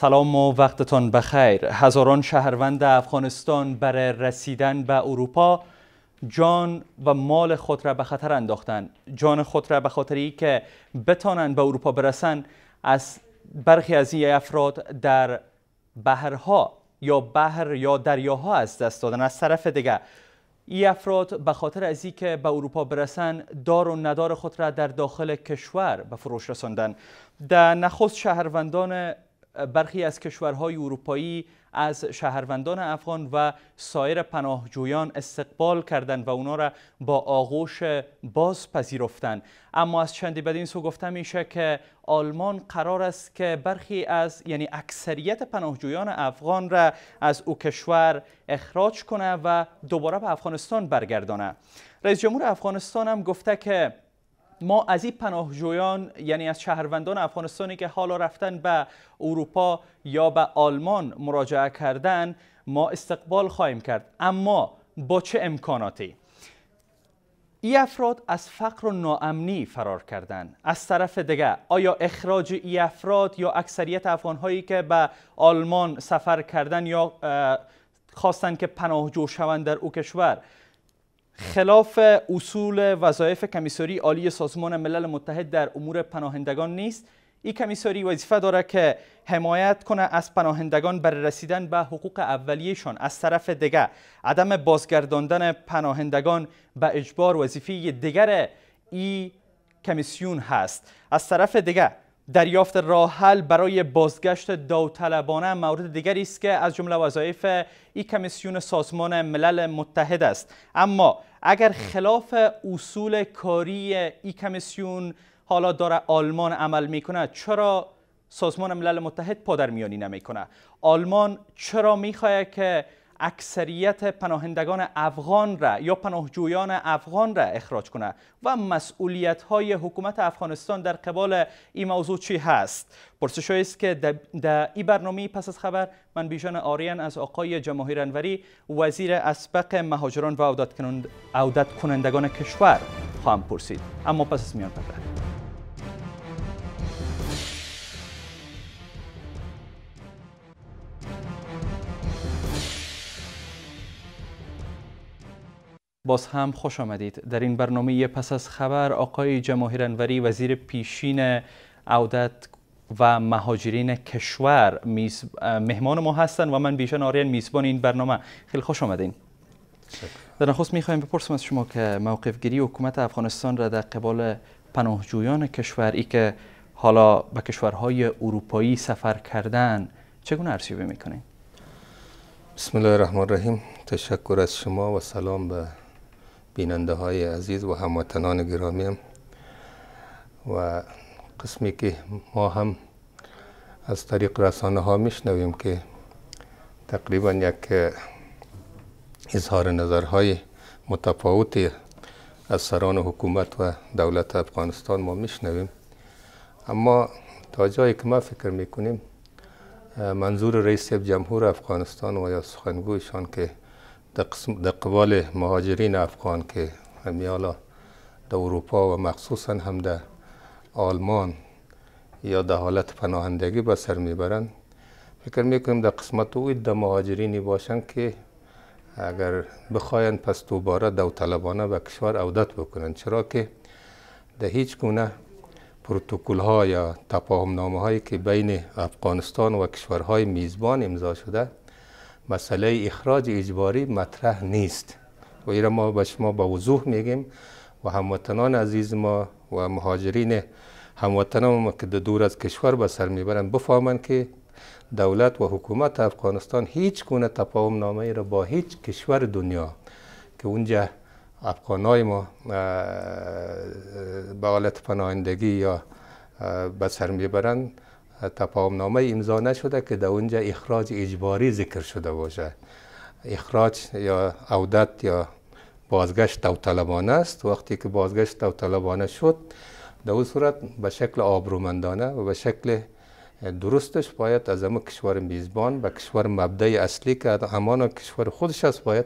سلام و وقتتان بخیر هزاران شهروند افغانستان برای رسیدن به اروپا جان و مال خود را به خطر انداختند جان خود را به ای که بتانند به اروپا برسند از برخی از این افراد در بحرها یا بحر یا دریاها از دست دادن از طرف دیگه این افراد به خاطر از که به اروپا برسند دار و ندار خود را در داخل کشور به فروش رساندن در نخست شهروندان برخی از کشورهای اروپایی از شهروندان افغان و سایر پناهجویان استقبال کردند و اونا را با آغوش باز پذیرفتند اما از چندی بدین سو گفته میشه که آلمان قرار است که برخی از یعنی اکثریت پناهجویان افغان را از او کشور اخراج کنه و دوباره به افغانستان برگردانه رئیس جمهور افغانستان هم گفته که ما از این پناهجویان یعنی از شهروندان افغانستانی که حالا رفتن به اروپا یا به آلمان مراجعه کردن ما استقبال خواهیم کرد اما با چه امکاناتی ای افراد از فقر و ناامنی فرار کردن از طرف دیگه آیا اخراج ای افراد یا اکثریت افغانهایی که به آلمان سفر کردن یا خواستن که پناهجو شوند در او کشور خلاف اصول وظایف کمیساری عالی سازمان ملل متحد در امور پناهندگان نیست این کمیساری وظیفه داره که حمایت کنه از پناهندگان بر رسیدن به حقوق اولیهشان از طرف دیگه عدم بازگرداندن پناهندگان به اجبار وظیفه دیگر ای کمیسیون هست از طرف دیگه دریافت راه حل برای بازگشت داوطلبانه مورد دیگری است که از جمله وظایف ای کمیسیون سازمان ملل متحد است اما اگر خلاف اصول کاری ای کمیسیون حالا داره آلمان عمل میکنه چرا سازمان ملل متحد میانی نمیکنه آلمان چرا میخواهد که اکثریت پناهندگان افغان را یا پناهجویان افغان را اخراج کنه و مسئولیت های حکومت افغانستان در قبال این موضوع چی هست پرسش است که در این برنامه پس از خبر من بیژن آریان از آقای جماهیر انوری وزیر اسبق مهاجران و عودت کنندگان کشور خواهم پرسید اما پس از میان پرده. باز هم خوش آمدید در این برنامه پس از خبر آقای جماهیر انوری وزیر پیشین عودت و مهاجرین کشور مهمان ما هستند و من بیشن آریان میزبان این برنامه خیلی خوش آمدین در نخست میخوایم بپرسم از شما که گیری حکومت افغانستان را در قبال پناهجویان کشور ای که حالا به کشورهای اروپایی سفر کردن چگونه ارزیابی میکنین؟ بسم الله الرحمن الرحیم تشکر از شما و سلام به بیننده های عزیز و هموطنان هم و قسمی که ما هم از طریق رسانه ها میشنویم که تقریبا یک اظهار نظرهای متفاوتی از سران حکومت و دولت افغانستان ما میشنویم اما تا جایی که ما فکر میکنیم منظور رئیس جمهور افغانستان و یا سخنگویشان که د قبال مهاجرین افغان که همیالا در اروپا و مخصوصا هم در آلمان یا در حالت پناهندگی به سر میبرند فکر میکنیم در قسمت اوی در مهاجرینی باشند که اگر بخواین پس دوباره طلبانه به کشور عودت بکنند چرا که در هیچ گونه پروتکل ها یا تفاهم نامه هایی که بین افغانستان و کشورهای میزبان امضا شده مسئله اخراج اجباری مطرح نیست و این ما به شما به وضوح میگیم و هموطنان عزیز ما و مهاجرین هموطنان ما که دور از کشور به سر میبرند بفهمند که دولت و حکومت افغانستان هیچ گونه تفاهم نامه را با هیچ کشور دنیا که اونجا افغانای ما به حالت پناهندگی یا به سر میبرند نامه امضا نشده که در اونجا اخراج اجباری ذکر شده باشه اخراج یا عودت یا بازگشت داوطلبانه است وقتی که بازگشت داوطلبانه شد در اون صورت به شکل آبرومندانه و به شکل درستش باید از همه کشور میزبان به کشور مبدع اصلی که همان کشور خودش است باید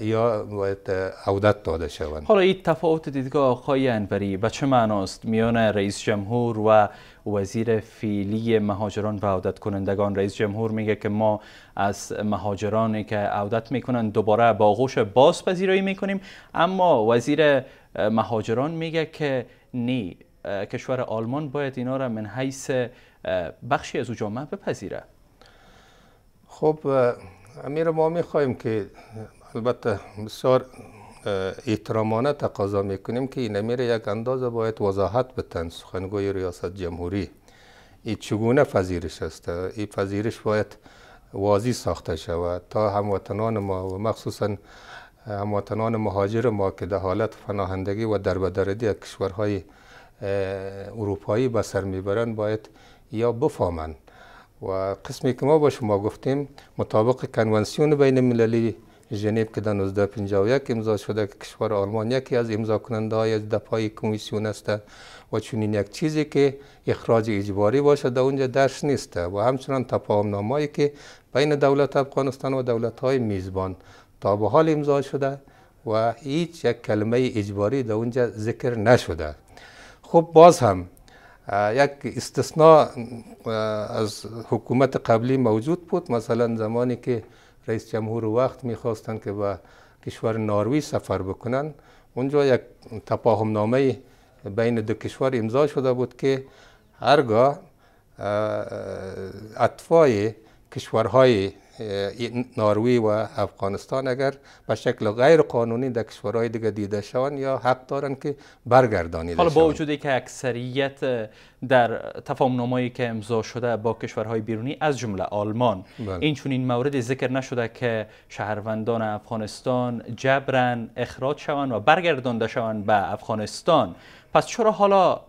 یا باید عودت داده شوند حالا این تفاوت دیدگاه آقای انوری به چه معناست میان رئیس جمهور و وزیر فیلی مهاجران و عودت کنندگان رئیس جمهور میگه که ما از مهاجرانی که عودت میکنن دوباره با آغوش باز پذیرایی میکنیم اما وزیر مهاجران میگه که نی کشور آلمان باید اینا را من حیث بخشی از او جامعه بپذیره خب امیر ما میخوایم که البته بسیار احترامانه تقاضا میکنیم که این امیر یک اندازه باید وضاحت بتن سخنگوی ریاست جمهوری این چگونه فضیرش است این فضیرش باید واضی ساخته شود تا هموطنان ما و مخصوصا هموطنان مهاجر ما که در حالت فناهندگی و دربدردی از کشورهای اروپایی به سر میبرند باید یا بفهمند و قسمی که ما با شما گفتیم مطابق کنونسیون بین المللی ژنو که در 1951 امضا شده که کشور آلمان یکی از امضا کننده های از دفاعی کمیسیون است و این یک چیزی که اخراج اجباری باشه در اونجا درش نیست و همچنان تفاهم نامایی که بین دولت افغانستان و دولت های میزبان تا به حال امضا شده و هیچ یک کلمه اجباری در اونجا ذکر نشده خب باز هم یک استثناء از حکومت قبلی موجود بود مثلا زمانی که رئیس جمهور وقت میخواستند که به کشور ناروی سفر بکنن اونجا یک تفاهم نامه بین دو کشور امضا شده بود که هرگاه اطفای کشورهای ناروی و افغانستان اگر به شکل غیر قانونی در کشورهای دیگه دیده شوند یا حق دارند که برگردانیده حالا با وجود که اکثریت در نمایی که امضا شده با کشورهای بیرونی از جمله آلمان بله. این چون این مورد ذکر نشده که شهروندان افغانستان جبرن اخراج شوند و برگردانده شوند به افغانستان پس چرا حالا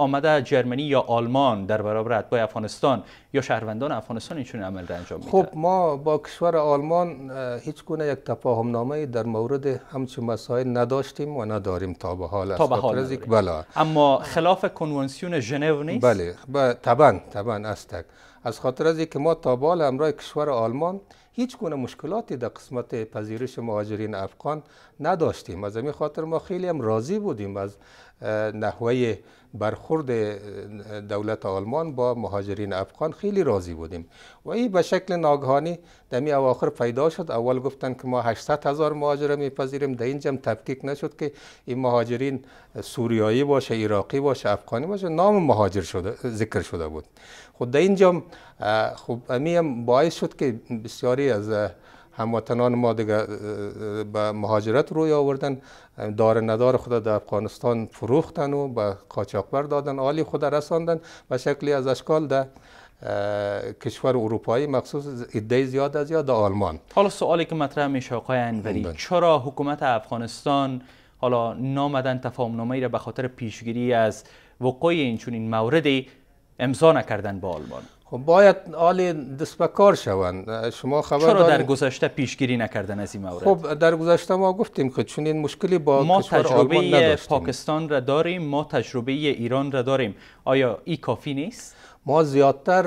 آمده جرمنی یا آلمان در برابر اتباع افغانستان یا شهروندان افغانستان این عمل را انجام میده خب ما با کشور آلمان هیچ گونه یک تفاهم نامه در مورد همچون مسائل نداشتیم و نداریم تا به حال تا به حال بله. اما خلاف کنوانسیون ژنو نیست بله. بله طبعا طبعا از خاطر از که ما تا به حال همراه کشور آلمان هیچ گونه مشکلاتی در قسمت پذیرش مهاجرین افغان نداشتیم از همین خاطر ما خیلی هم راضی بودیم از نحوه برخورد دولت آلمان با مهاجرین افغان خیلی راضی بودیم و این به شکل ناگهانی می اواخر پیدا شد اول گفتن که ما 800 هزار مهاجر میپذیریم در اینجا تفکیک نشد که این مهاجرین سوریایی باشه عراقی باشه افغانی باشه نام مهاجر شده ذکر شده بود خود خب در اینجا خب امی هم باعث شد که بسیاری از هموطنان ما دیگه به مهاجرت روی آوردن دار ندار خود در افغانستان فروختن و به قاچاقبر دادن عالی خود رساندن به شکلی از اشکال در کشور اروپایی مخصوص ایده زیاد از یاد آلمان حالا سوالی که مطرح میشه آقای انوری چرا حکومت افغانستان حالا نامدن تفاهم ای را به خاطر پیشگیری از وقوع این چنین موردی امضا نکردن با آلمان خب باید آل کار شوند شما خبر چرا در گذشته پیشگیری نکردن از این مورد خب در گذشته ما گفتیم که چون این مشکلی با ما تجربه پاکستان را داریم ما تجربه ایران را داریم آیا ای کافی نیست ما زیادتر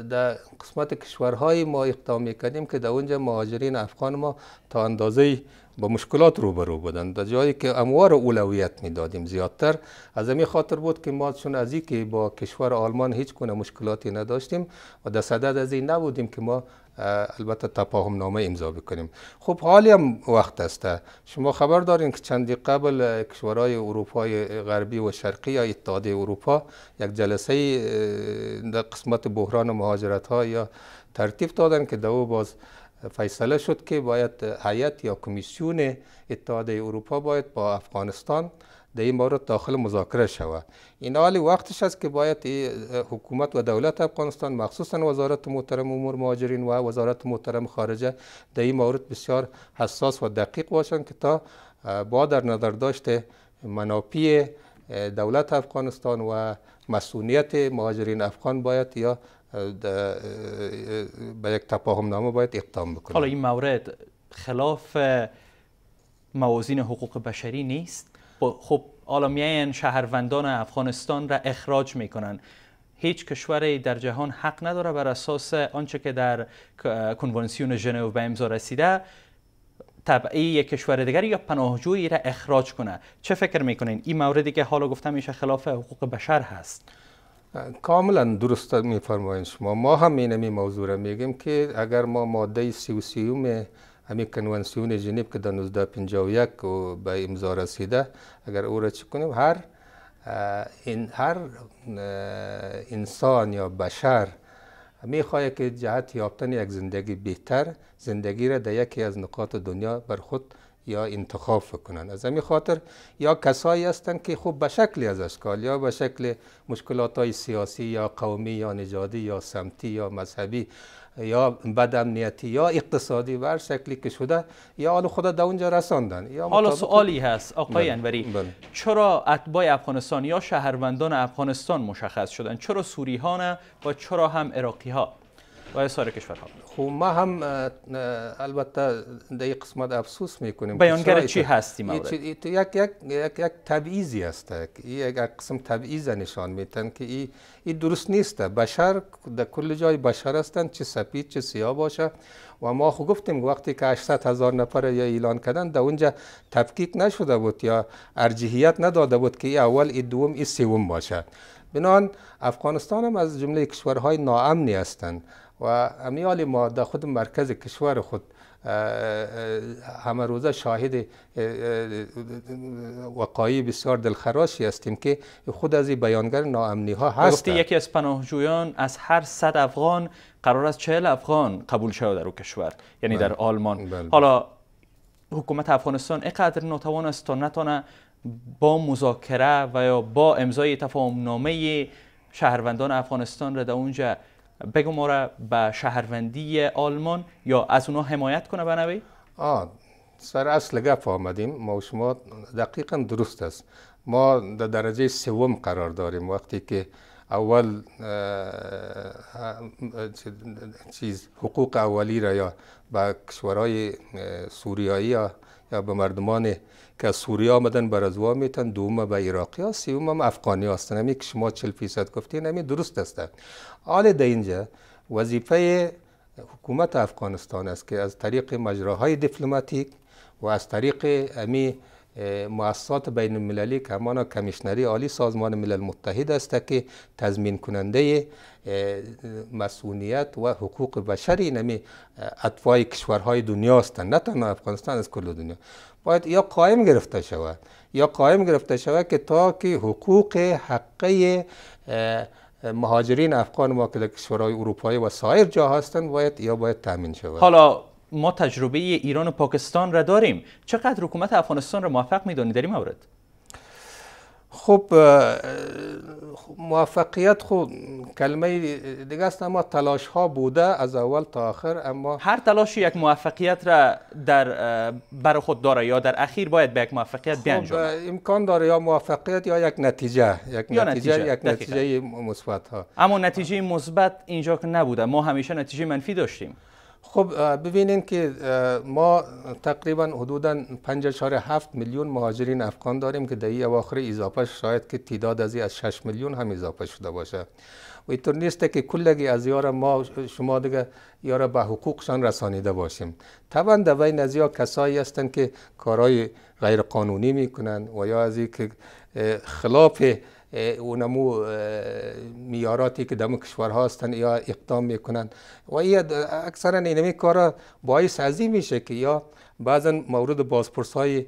در قسمت کشورهای ما اقدام میکنیم که در اونجا مهاجرین افغان ما تا اندازه با مشکلات روبرو بودن در جایی که اموار اولویت میدادیم زیادتر از همین خاطر بود که ما چون از که با کشور آلمان هیچ گونه مشکلاتی نداشتیم و در صدد از این نبودیم که ما البته تفاهم نامه امضا بکنیم خب حالی هم وقت است شما خبر دارین که چندی قبل کشورهای اروپای غربی و شرقی یا اتحاد اروپا یک جلسه در قسمت بحران مهاجرت ها یا ترتیب دادن که دو باز فیصله شد که باید هیئت یا کمیسیون اتحادیه اروپا باید با افغانستان در این مورد داخل مذاکره شود این حال وقتش است که باید حکومت و دولت افغانستان مخصوصا وزارت محترم امور مهاجرین و وزارت محترم خارجه در این مورد بسیار حساس و دقیق باشند که تا با در نظر داشت منافع دولت افغانستان و مسئولیت مهاجرین افغان باید یا به یک تفاهم نامه باید اقدام بکنه حالا این مورد خلاف موازین حقوق بشری نیست خب حالا میان شهروندان افغانستان را اخراج میکنن هیچ کشوری در جهان حق نداره بر اساس آنچه که در کنوانسیون ژنو به امضا رسیده تبعی یک کشور دیگر یا پناهجویی را اخراج کنه چه فکر میکنین این موردی که حالا گفتم میشه خلاف حقوق بشر هست کاملا درست میفرمایید شما ما هم این می موضوع را میگیم که اگر ما ماده 33 همین کنوانسیون جنیب که در 1951 و به امضا رسیده اگر او را چی کنیم هر این هر انسان یا بشر میخواهد که جهت یافتن یک زندگی بهتر زندگی را در یکی از نقاط دنیا بر خود یا انتخاب کنند از همین خاطر یا کسایی هستند که خوب به شکلی از اشکال یا به شکل مشکلات های سیاسی یا قومی یا نجادی یا سمتی یا مذهبی یا بدامنیتی یا اقتصادی و هر شکلی که شده یا حال خدا در اونجا رساندن یا حالا سوالی هست آقای بله، انوری بله. چرا اتباع افغانستان یا شهروندان افغانستان مشخص شدن چرا سوری ها نه و چرا هم عراقی ها و سایر کشورها خب ما هم البته در این قسمت افسوس میکنیم بیانگر چی هستی مورد؟ یک, یک, یک, یک تبعیضی هست یک قسم تبعیض نشان میتن که این ای درست نیست بشر در کل جای بشر هستند چه سپید چه سیاه باشه و ما خو خب گفتیم وقتی که 800 هزار نفر یا اعلان کردن در اونجا تفکیک نشده بود یا ارجحیت نداده بود که ای اول ای دوم ای سوم باشه بنان افغانستان هم از جمله کشورهای ناامنی هستند و امیال ما در خود مرکز کشور خود همه روزه شاهد وقایع بسیار دلخراشی هستیم که خود از این بیانگر ناامنی ها هست یکی از پناهجویان از هر صد افغان قرار است چهل افغان قبول شود در او کشور یعنی در بله. آلمان بله. حالا حکومت افغانستان اینقدر ناتوان است تا نتانه با مذاکره و یا با امضای تفاهم نامه شهروندان افغانستان را در اونجا بگو ما را به شهروندی آلمان یا از اونا حمایت کنه بنوی؟ آه سر اصل گپ آمدیم ما و شما دقیقا درست است ما در درجه سوم قرار داریم وقتی که اول چیز حقوق اولی را یا به کشورهای سوریایی یا به مردمان که از سوریه آمدن بر میتن دوم به عراقی ها سیوم هم افغانی هستن همی که شما 40 فیصد گفتین همی درست است حال در اینجا وظیفه حکومت افغانستان است که از طریق مجراهای دیپلماتیک و از طریق امی مؤسسات بین المللی که همانا کمیشنری عالی سازمان ملل متحد است که تضمین کننده مسئولیت و حقوق بشری نمی اطفای کشورهای دنیا هستند نه تنها افغانستان از کل دنیا باید یا قائم گرفته شود یا قائم گرفته شود که تا که حقوق حقه مهاجرین افغان ما که کشورهای اروپایی و سایر جا هستند باید یا باید تامین شود حالا ما تجربه ایران و پاکستان را داریم چقدر حکومت افغانستان را موفق میدانید در این مورد خب،, خب موفقیت خب کلمه دیگه است اما تلاش ها بوده از اول تا آخر اما هر تلاشی یک موفقیت را در بر خود داره یا در اخیر باید به یک موفقیت خب امکان داره یا موفقیت یا یک نتیجه یک یا نتیجه, نتیجه, یک نتیجه مثبت ها اما نتیجه مثبت اینجا که نبوده ما همیشه نتیجه منفی داشتیم خب ببینین که ما تقریبا حدودا 5.7 میلیون مهاجرین افغان داریم که در این اواخر اضافه شاید که تعداد از از 6 میلیون هم اضافه شده باشه و اینطور نیست که کلگی از یار ما شما دیگه یارا به حقوقشان رسانیده باشیم طبعا در بین از کسایی هستند که کارهای غیرقانونی میکنن و یا از که خلاف نمو میاراتی که دمو کشور هاستن یا اقدام میکنن و ای اکثرا اینمی کارا باعث عظیم میشه که یا بعضا مورد بازپرس های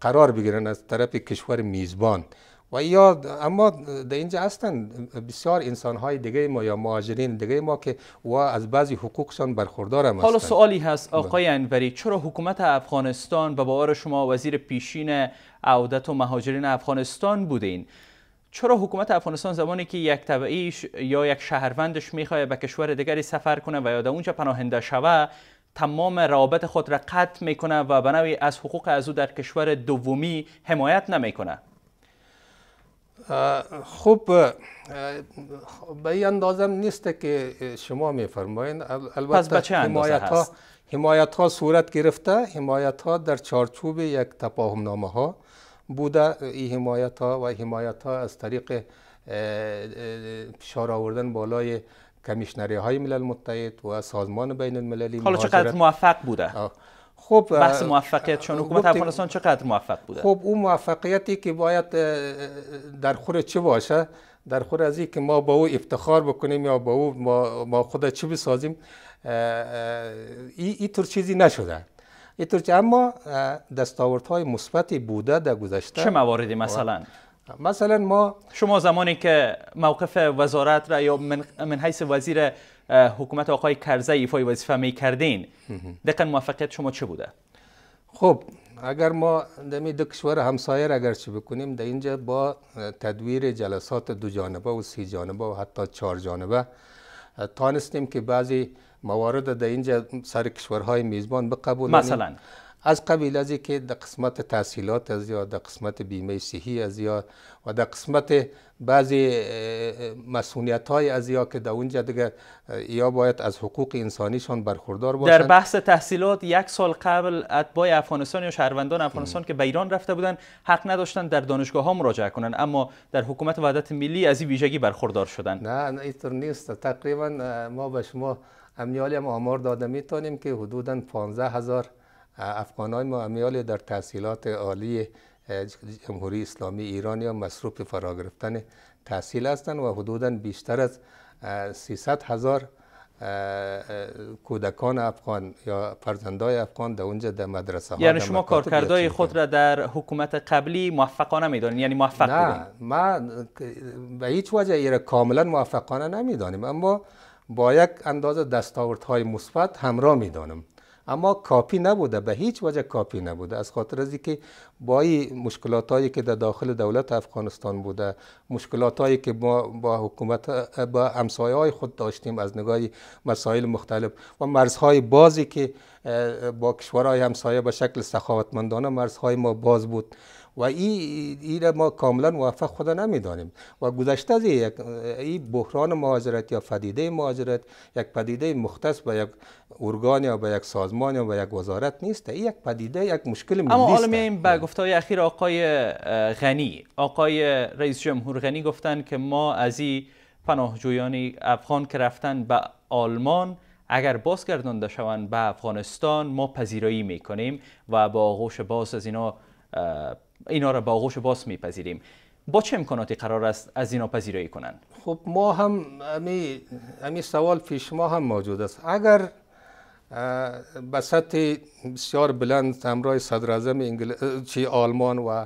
قرار بگیرن از طرف کشور میزبان و یا اما در اینجا هستن بسیار انسان های دیگه ما یا مهاجرین دیگه ما که و از بعضی حقوقشان برخوردار هم حالا سوالی هست بله. آقای انوری چرا حکومت افغانستان و با شما وزیر پیشین عودت و مهاجرین افغانستان بودین چرا حکومت افغانستان زمانی که یک طبعیش یا یک شهروندش میخواد به کشور دیگری سفر کنه و یا در اونجا پناهنده شوه تمام روابط خود را قطع میکنه و به نوعی از حقوق از او در کشور دومی حمایت نمیکنه خب به این اندازم نیست که شما میفرمایید البته حمایت ها, حمایت ها صورت گرفته حمایت ها در چارچوب یک تفاهم نامه ها بوده این حمایت ها و حمایت ها از طریق فشار آوردن بالای کمیشنری های ملل متحد و سازمان بین المللی حالا چقدر موفق بوده خب بحث موفقیت چون حکومت افغانستان چقدر موفق بوده خب اون موفقیتی که باید در خور چه باشه در خور از که ما با او افتخار بکنیم یا با او ما, ما خود چه بسازیم این ای طور چیزی نشده اینطور که اما دستاوردهای مثبتی بوده در گذشته چه مواردی مثلا مثلا ما شما زمانی که موقف وزارت را یا من, من حیث وزیر حکومت آقای کرزه ایفای وظیفه می کردین دقیقا موفقیت شما چه بوده خب اگر ما دمی دو کشور همسایه را اگر چی بکنیم در اینجا با تدویر جلسات دو جانبه و سی جانبه و حتی چهار جانبه تانستیم که بعضی موارد در اینجا سر کشورهای میزبان بقبول مثلا از قبیل ازی که در قسمت تحصیلات از یا در قسمت بیمه صحی از یا و در قسمت بعضی مسئولیت های از که در اونجا دیگه یا باید از حقوق انسانیشان برخوردار باشند در بحث تحصیلات یک سال قبل اتباع افغانستان یا شهروندان افغانستان که به ایران رفته بودند حق نداشتن در دانشگاه ها مراجعه کنند اما در حکومت وحدت ملی از این ویژگی برخوردار شدند نه اینطور نیست تقریبا ما به شما امیالی هم آمار داده میتونیم که حدودا 15 هزار افغان های ما امیالی در تحصیلات عالی جمهوری اسلامی ایرانی یا مصروف فرا گرفتن تحصیل هستند و حدودا بیشتر از 300 هزار کودکان افغان یا فرزندای افغان در اونجا در مدرسه ها یعنی شما کارکردهای خود را در حکومت قبلی موفقانه میدانید یعنی موفق نه ما به هیچ وجه ایره کاملا موفقانه نمیدانیم اما با یک اندازه های مثبت همراه دانم اما کافی نبوده به هیچ وجه کافی نبوده از خاطر از که با این مشکلات هایی که در داخل دولت افغانستان بوده مشکلات هایی که ما با حکومت با امسایه های خود داشتیم از نگاه مسائل مختلف و مرزهای بازی که با کشورهای همسایه به شکل سخاوتمندانه مرزهای ما باز بود و این ما کاملا موفق خدا نمیدانیم و گذشته از این بحران مهاجرت یا پدیده مهاجرت یک پدیده مختص به یک ارگان یا به یک سازمان یا به یک وزارت نیست این یک پدیده یک مشکل ملی اما حالا میایم به گفتهای اخیر آقای غنی آقای رئیس جمهور غنی گفتن که ما از این پناهجویان افغان که رفتن به آلمان اگر بازگردانده شوند به افغانستان ما پذیرایی میکنیم و با آغوش باز از اینا اینا را با آغوش باز میپذیریم با چه امکاناتی قرار است از اینا پذیرایی کنند خب ما هم امی, امی سوال پیش ما هم موجود است اگر به سطح بسیار بلند همراه صدر اعظم چی آلمان و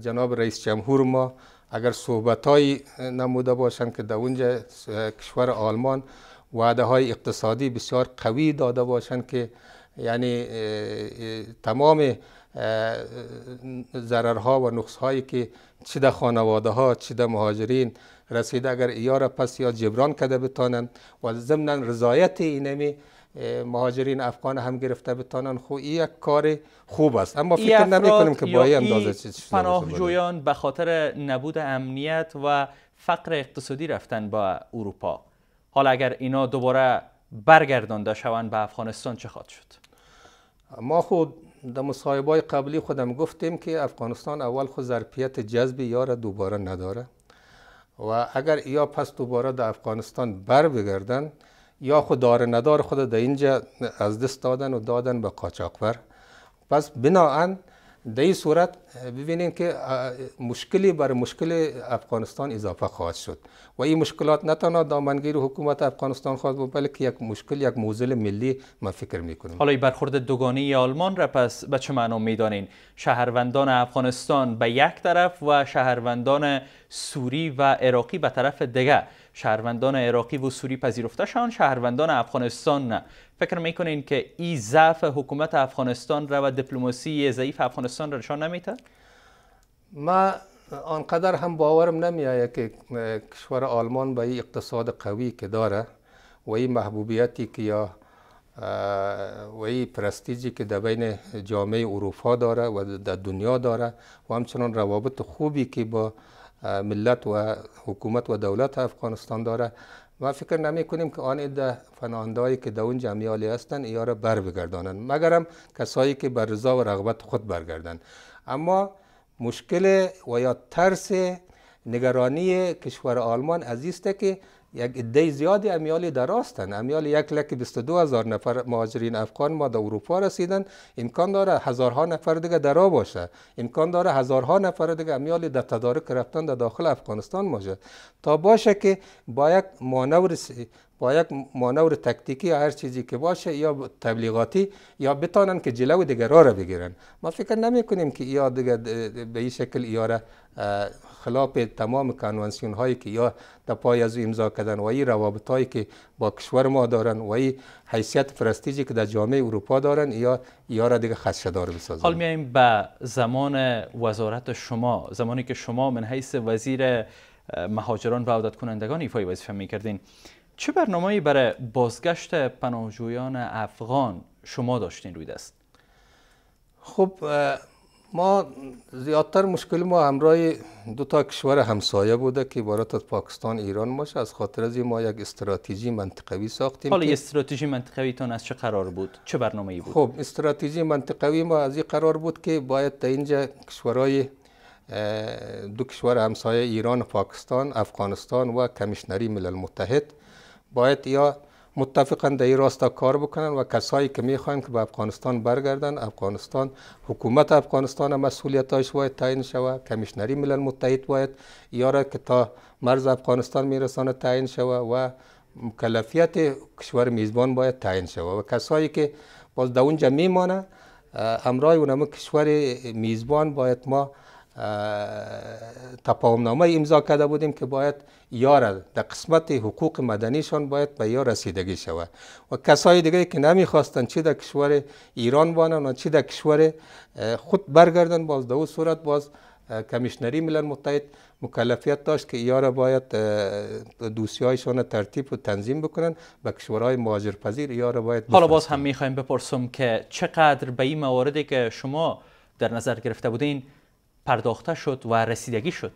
جناب رئیس جمهور ما اگر صحبت های نموده باشند که در اونجا کشور آلمان وعده های اقتصادی بسیار قوی داده باشند که یعنی تمام ضررها و هایی که چه در خانواده ها چه در مهاجرین رسیده اگر ایار پس یا جبران کرده بتانند و ضمن رضایت اینمی مهاجرین افغان هم گرفته بتانند خو خب این یک کار خوب است اما فکر نمی کنیم که با این اندازه چیز پناهجویان به خاطر نبود امنیت و فقر اقتصادی رفتن با اروپا حالا اگر اینا دوباره برگردانده شوند به افغانستان چه خواهد شد ما خود در مصاحبه قبلی خودم گفتیم که افغانستان اول خود ظرفیت جذب یار دوباره نداره و اگر یا پس دوباره در افغانستان بر بگردن یا خود داره ندار خود در اینجا از دست دادن و دادن به قاچاقور پس بناهند در این صورت ببینیم که مشکلی بر مشکل افغانستان اضافه خواهد شد و این مشکلات نه تنها دامنگیر حکومت افغانستان خواهد بود بلکه یک مشکل یک موزل ملی ما فکر میکنیم حالا برخورد دوگانه آلمان را پس به چه معنا میدانین شهروندان افغانستان به یک طرف و شهروندان سوری و عراقی به طرف دیگر شهروندان عراقی و سوری پذیرفته شان شهروندان افغانستان نه فکر میکنین که این ضعف حکومت افغانستان رو و دیپلماسی ضعیف افغانستان را نشان نمیده ما آنقدر هم باورم نمیآید که کشور آلمان با این اقتصاد قوی که داره و این محبوبیتی که یا و این پرستیجی که در بین جامعه اروپا داره و در دنیا داره و همچنان روابط خوبی که با ملت و حکومت و دولت افغانستان داره ما فکر نمی کنیم که آن ده فناندهایی که در اون جمعیالی هستن ایا را بر بگردانن مگرم کسایی که بر رضا و رغبت خود برگردن اما مشکل و یا ترس نگرانی کشور آلمان از که یک عده زیادی امیال دراستن امیال یک لک دو هزار نفر مهاجرین افغان ما در اروپا رسیدن امکان داره هزارها نفر دیگه درا باشه امکان داره هزارها نفر دیگه امیال در تدارک رفتن در داخل افغانستان باشه تا باشه که با یک مانور با یک مانور تکتیکی هر چیزی که باشه یا تبلیغاتی یا بتانن که جلو دیگرها را بگیرن ما فکر نمی کنیم که یا به این شکل یا خلاف تمام کانونسیون هایی که یا در پای از امضا کردن و این روابط هایی که با کشور ما دارن و این حیثیت پرستیجی که در جامعه اروپا دارن یا یا را دیگه خشدار بسازن حال میایم به زمان وزارت شما زمانی که شما من حیث وزیر مهاجران و عودت کنندگان ایفای وظیفه میکردین چه برنامه‌ای برای بازگشت پناهجویان افغان شما داشتین روی دست؟ خب ما زیادتر مشکل ما همراه دو تا کشور همسایه بوده که عبارت از پاکستان ایران باشه از خاطر از ما یک استراتژی منطقوی ساختیم حالا استراتژی منطقوی تون از چه قرار بود چه برنامه‌ای بود خب استراتژی منطقوی ما از این قرار بود که باید تا اینجا کشورهای دو کشور همسایه ایران و پاکستان افغانستان و کمیشنری ملل متحد باید یا متفقا در این راستا کار بکنن و کسایی که میخوان که به افغانستان برگردن افغانستان حکومت افغانستان مسئولیتاش باید تعیین شوه کمیشنری ملل متحد باید یاره که تا مرز افغانستان میرسانه تعیین شوه و مکلفیت کشور میزبان باید تعیین شوه و کسایی که باز در اونجا میمانه همراه اونم کشور میزبان باید ما تفاهمنامه امضا کرده بودیم که باید یار در قسمت حقوق مدنیشان باید به یا رسیدگی شود و کسای دیگه که نمیخواستن چی در کشور ایران بانند و چی در کشور خود برگردن باز در صورت باز کمیشنری ملل متحد مکلفیت داشت که ایاره باید دوسیه هایشان ترتیب و تنظیم بکنن و کشورهای پذیر ایاره باید حالا باز هم میخوایم بپرسم که چقدر به این مواردی که شما در نظر گرفته بودین پرداخته شد و رسیدگی شد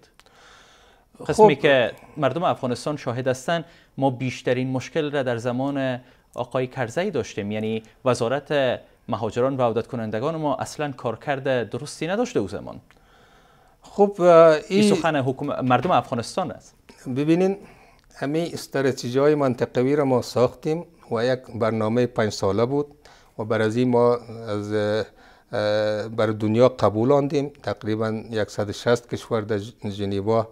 خب. قسمی که مردم افغانستان شاهد هستند ما بیشترین مشکل را در زمان آقای کرزی داشتیم یعنی وزارت مهاجران و عودت کنندگان ما اصلا کرده درستی نداشته او زمان خب این سخن حکوم... مردم افغانستان است ببینین همه استراتژی های منطقوی را ما ساختیم و یک برنامه پنج ساله بود و برازی ما از بر دنیا قبول آندیم تقریبا 160 کشور در ژنوا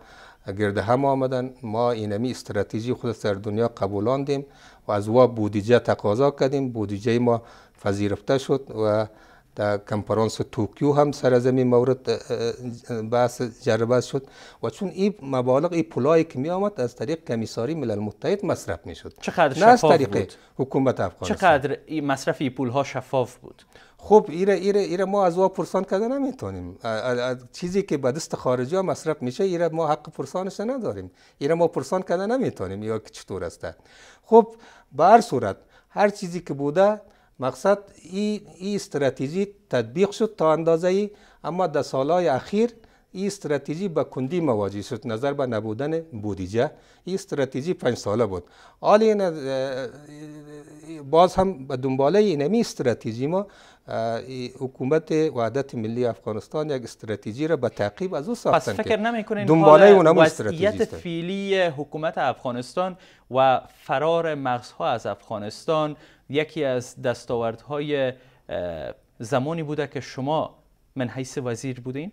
گرد هم آمدن ما اینمی استراتژی خود در دنیا قبول قبولاندیم و از وا بودجه تقاضا کردیم بودجه ما پذیرفته شد و در کنفرانس توکیو هم سر از این مورد بحث جربه شد و چون این مبالغ این پولایی که می آمد از طریق کمیساری ملل متحد مصرف می شد چقدر شفاف نه از طریق بود؟ حکومت افغانستان چقدر مصرف این پول ها شفاف بود خب ایره ایره ایره ما از او پرسان کرده نمیتونیم چیزی که به دست خارجی ها مصرف میشه ایره ما حق پرسانش نداریم ایره ما پرسان کرده نمیتونیم یا چطور است خب به هر صورت هر چیزی که بوده مقصد این ای استراتژی تطبیق شد تا اندازه ای اما در سالهای اخیر این استراتژی به کندی مواجه شد نظر به نبودن بودیجه این استراتژی پنج ساله بود حال باز هم به دنباله اینمی استراتژی ما حکومت وحدت ملی افغانستان یک استراتژی را به تعقیب از او ساختن پس فکر نمیکنین دنباله اونم وضعیت فعلی حکومت افغانستان و فرار مغزها از افغانستان یکی از دستاوردهای زمانی بوده که شما من حیث وزیر بودین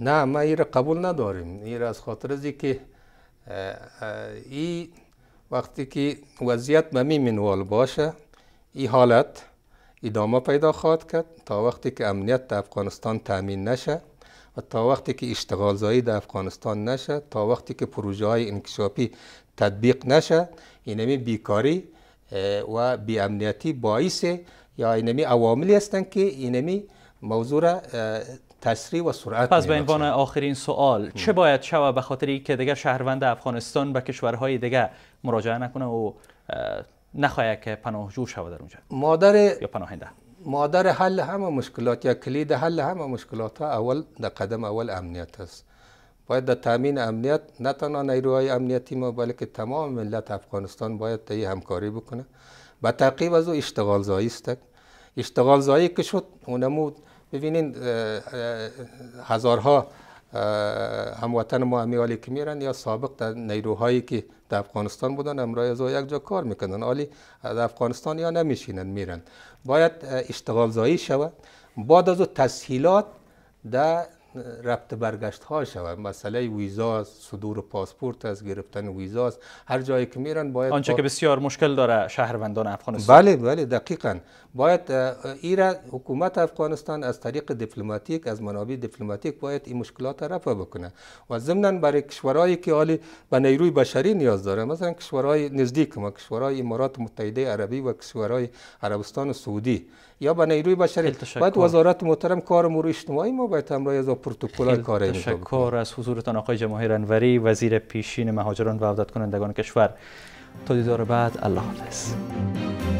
نه ما این قبول نداریم این از خاطر از که این وقتی که وضعیت ممی منوال باشه این حالت ادامه پیدا خواهد کرد تا وقتی که امنیت در افغانستان تامین نشه و تا وقتی که اشتغال زایی در افغانستان نشه تا وقتی که پروژه های انکشافی تطبیق نشه اینمی بیکاری و بیامنیتی باعث یا اینمی عواملی هستند که اینمی موضوع را تسریع و سرعت پس به عنوان آخرین سوال چه باید شود به خاطر که دیگر شهروند افغانستان به کشورهای دیگه مراجعه نکنه و نخواهد که پناهجو شود در اونجا مادر یا پناهنده مادر حل همه مشکلات یا کلید حل همه مشکلات ها اول در قدم اول امنیت است باید در تامین امنیت نه تنها نیروهای امنیتی ما بلکه تمام ملت افغانستان باید تایی همکاری بکنه و تعقیب از اشتغال زایی است اشتغال زایی که شد اونمود ببینین هزارها هموطن ما آلی که میرن یا سابق در نیروهایی که در افغانستان بودن امرای از یک جا کار میکنن حالی در افغانستان یا نمیشینن میرن باید اشتغال زایی شود بعد از تسهیلات در ربط برگشت ها شود مسئله ویزا صدور پاسپورت از گرفتن ویزا است هر جایی که میرن باید آنچه که بسیار مشکل داره شهروندان افغانستان بله بله دقیقا باید ایرا حکومت افغانستان از طریق دیپلماتیک از منابع دیپلماتیک باید این مشکلات رفع بکنه و ضمناً برای کشورهایی که حالی به نیروی بشری نیاز داره مثلا کشورهای نزدیک ما کشورهای امارات متحده عربی و کشورهای عربستان سعودی یا به نیروی بشری باید وزارت محترم کار امور اجتماعی ما باید همراه از پروتکل کار تشکر از حضورتان آقای جماهیر انوری وزیر پیشین مهاجران و عودت کنندگان کشور تا دیدار بعد الله حافظ